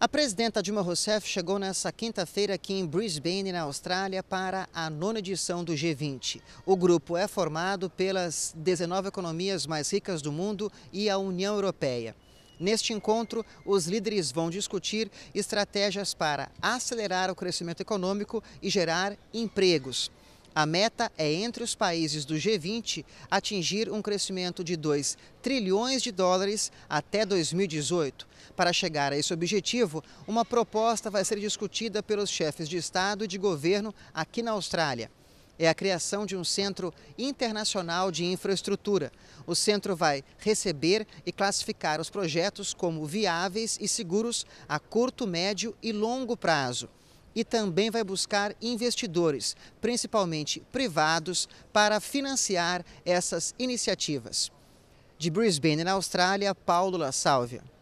A presidenta Dilma Rousseff chegou nesta quinta-feira aqui em Brisbane, na Austrália, para a nona edição do G20. O grupo é formado pelas 19 economias mais ricas do mundo e a União Europeia. Neste encontro, os líderes vão discutir estratégias para acelerar o crescimento econômico e gerar empregos. A meta é, entre os países do G20, atingir um crescimento de 2 trilhões de dólares até 2018. Para chegar a esse objetivo, uma proposta vai ser discutida pelos chefes de Estado e de governo aqui na Austrália é a criação de um Centro Internacional de Infraestrutura. O centro vai receber e classificar os projetos como viáveis e seguros a curto, médio e longo prazo e também vai buscar investidores, principalmente privados, para financiar essas iniciativas. De Brisbane, na Austrália, Paulo La Sálvia.